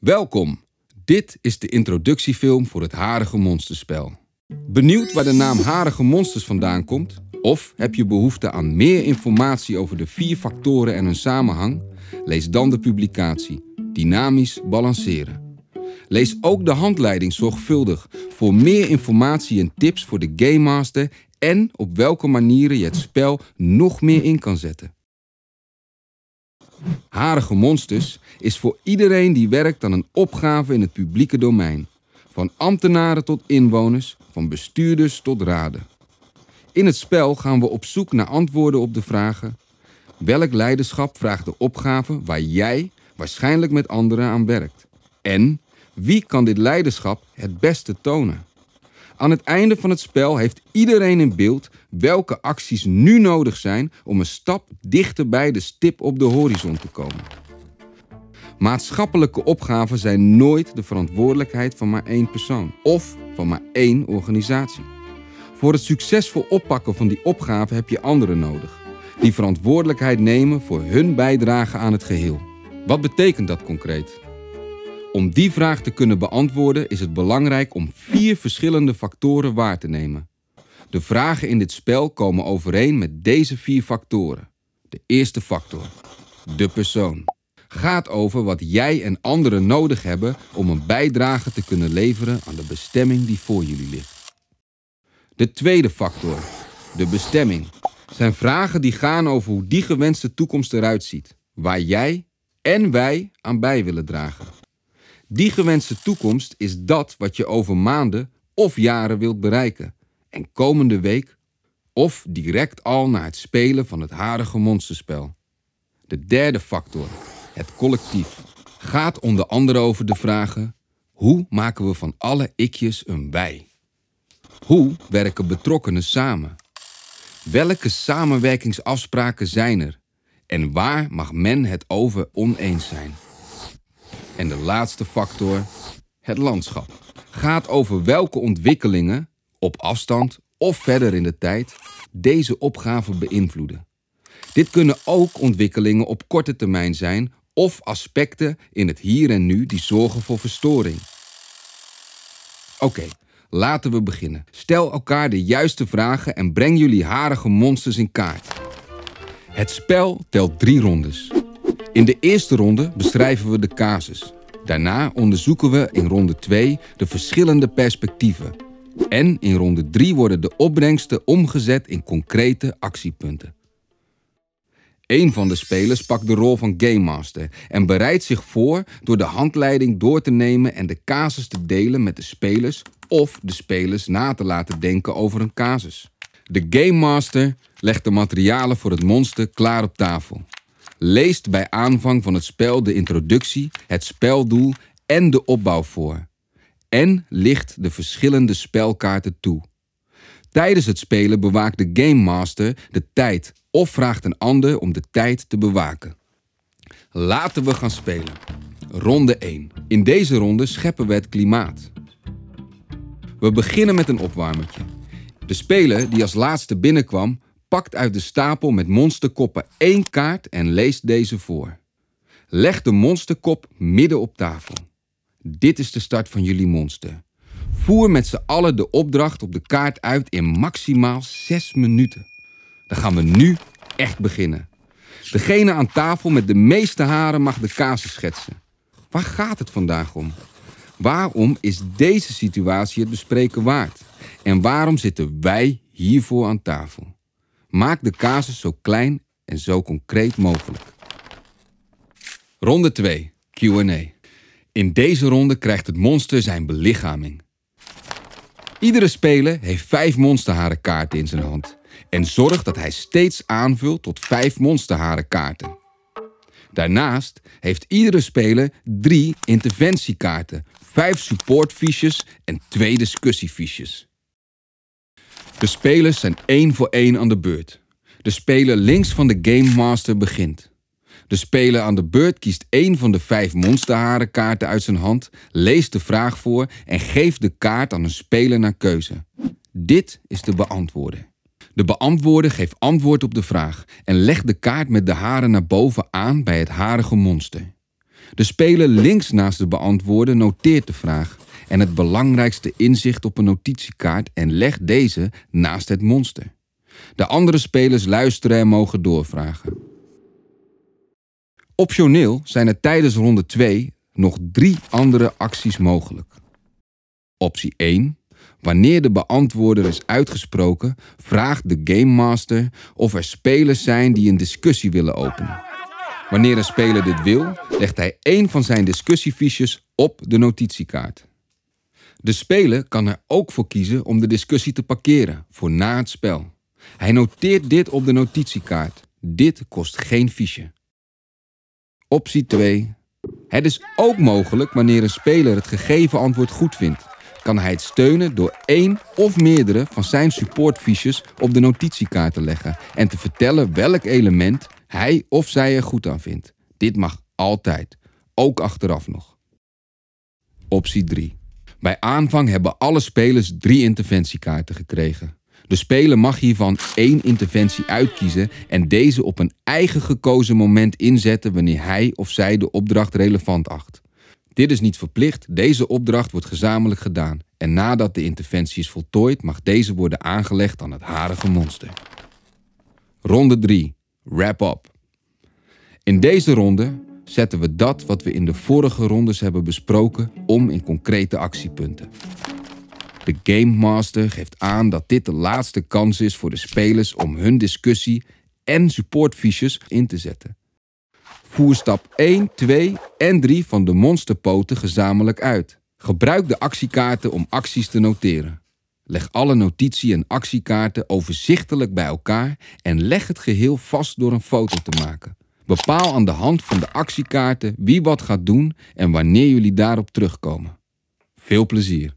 Welkom. Dit is de introductiefilm voor het Harige Monsterspel. Benieuwd waar de naam Harige Monsters vandaan komt? Of heb je behoefte aan meer informatie over de vier factoren en hun samenhang? Lees dan de publicatie Dynamisch Balanceren. Lees ook de handleiding zorgvuldig voor meer informatie en tips voor de Game Master en op welke manieren je het spel nog meer in kan zetten. Harige Monsters is voor iedereen die werkt aan een opgave in het publieke domein. Van ambtenaren tot inwoners, van bestuurders tot raden. In het spel gaan we op zoek naar antwoorden op de vragen: welk leiderschap vraagt de opgave waar jij waarschijnlijk met anderen aan werkt? En wie kan dit leiderschap het beste tonen? Aan het einde van het spel heeft iedereen in beeld welke acties nu nodig zijn om een stap dichter bij de stip op de horizon te komen. Maatschappelijke opgaven zijn nooit de verantwoordelijkheid van maar één persoon of van maar één organisatie. Voor het succesvol oppakken van die opgave heb je anderen nodig, die verantwoordelijkheid nemen voor hun bijdrage aan het geheel. Wat betekent dat concreet? Om die vraag te kunnen beantwoorden is het belangrijk om vier verschillende factoren waar te nemen. De vragen in dit spel komen overeen met deze vier factoren. De eerste factor, de persoon, gaat over wat jij en anderen nodig hebben om een bijdrage te kunnen leveren aan de bestemming die voor jullie ligt. De tweede factor, de bestemming, zijn vragen die gaan over hoe die gewenste toekomst eruit ziet, waar jij en wij aan bij willen dragen. Die gewenste toekomst is dat wat je over maanden of jaren wilt bereiken. En komende week of direct al na het spelen van het harige monsterspel. De derde factor, het collectief, gaat onder andere over de vragen: hoe maken we van alle ikjes een wij? Hoe werken betrokkenen samen? Welke samenwerkingsafspraken zijn er? En waar mag men het over oneens zijn? En de laatste factor, het landschap. Gaat over welke ontwikkelingen, op afstand of verder in de tijd, deze opgave beïnvloeden. Dit kunnen ook ontwikkelingen op korte termijn zijn of aspecten in het hier en nu die zorgen voor verstoring. Oké, laten we beginnen. Stel elkaar de juiste vragen en breng jullie harige monsters in kaart. Het spel telt drie rondes. In de eerste ronde beschrijven we de casus. Daarna onderzoeken we in ronde 2 de verschillende perspectieven. En in ronde 3 worden de opbrengsten omgezet in concrete actiepunten. Een van de spelers pakt de rol van Game Master en bereidt zich voor door de handleiding door te nemen en de casus te delen met de spelers of de spelers na te laten denken over een casus. De Game Master legt de materialen voor het monster klaar op tafel leest bij aanvang van het spel de introductie, het speldoel en de opbouw voor. En licht de verschillende spelkaarten toe. Tijdens het spelen bewaakt de Game Master de tijd of vraagt een ander om de tijd te bewaken. Laten we gaan spelen. Ronde 1. In deze ronde scheppen we het klimaat. We beginnen met een opwarmertje. De speler die als laatste binnenkwam pakt uit de stapel met monsterkoppen één kaart en leest deze voor. Leg de monsterkop midden op tafel. Dit is de start van jullie monster. Voer met z'n allen de opdracht op de kaart uit in maximaal 6 minuten. Dan gaan we nu echt beginnen. Degene aan tafel met de meeste haren mag de casus schetsen. Waar gaat het vandaag om? Waarom is deze situatie het bespreken waard? En waarom zitten wij hiervoor aan tafel? Maak de casus zo klein en zo concreet mogelijk. Ronde 2, QA. In deze ronde krijgt het monster zijn belichaming. Iedere speler heeft vijf monsterharenkaarten in zijn hand en zorgt dat hij steeds aanvult tot vijf monsterharenkaarten. Daarnaast heeft iedere speler drie interventiekaarten, vijf supportfiches en twee discussiefiches. De spelers zijn één voor één aan de beurt. De speler links van de Game Master begint. De speler aan de beurt kiest één van de vijf monsterharenkaarten uit zijn hand, leest de vraag voor en geeft de kaart aan een speler naar keuze. Dit is de beantwoorden. De beantwoorder geeft antwoord op de vraag en legt de kaart met de haren naar boven aan bij het harige monster. De speler links naast de beantwoorden noteert de vraag en het belangrijkste inzicht op een notitiekaart en legt deze naast het monster. De andere spelers luisteren en mogen doorvragen. Optioneel zijn er tijdens ronde 2 nog drie andere acties mogelijk. Optie 1. Wanneer de beantwoorder is uitgesproken, vraagt de Game Master of er spelers zijn die een discussie willen openen. Wanneer een speler dit wil, legt hij één van zijn discussiefiches op de notitiekaart. De speler kan er ook voor kiezen om de discussie te parkeren voor na het spel. Hij noteert dit op de notitiekaart. Dit kost geen fiche. Optie 2. Het is ook mogelijk wanneer een speler het gegeven antwoord goed vindt kan hij het steunen door één of meerdere van zijn supportfiches op de notitiekaart te leggen en te vertellen welk element hij of zij er goed aan vindt. Dit mag altijd, ook achteraf nog. Optie 3. Bij aanvang hebben alle spelers drie interventiekaarten gekregen. De speler mag hiervan één interventie uitkiezen en deze op een eigen gekozen moment inzetten wanneer hij of zij de opdracht relevant acht. Dit is niet verplicht, deze opdracht wordt gezamenlijk gedaan. En nadat de interventie is voltooid, mag deze worden aangelegd aan het harige monster. Ronde 3. Wrap up. In deze ronde zetten we dat wat we in de vorige rondes hebben besproken om in concrete actiepunten. De Game Master geeft aan dat dit de laatste kans is voor de spelers om hun discussie en supportfiches in te zetten. Voer stap 1, 2 en 3 van de monsterpoten gezamenlijk uit. Gebruik de actiekaarten om acties te noteren. Leg alle notitie- en actiekaarten overzichtelijk bij elkaar en leg het geheel vast door een foto te maken. Bepaal aan de hand van de actiekaarten wie wat gaat doen en wanneer jullie daarop terugkomen. Veel plezier!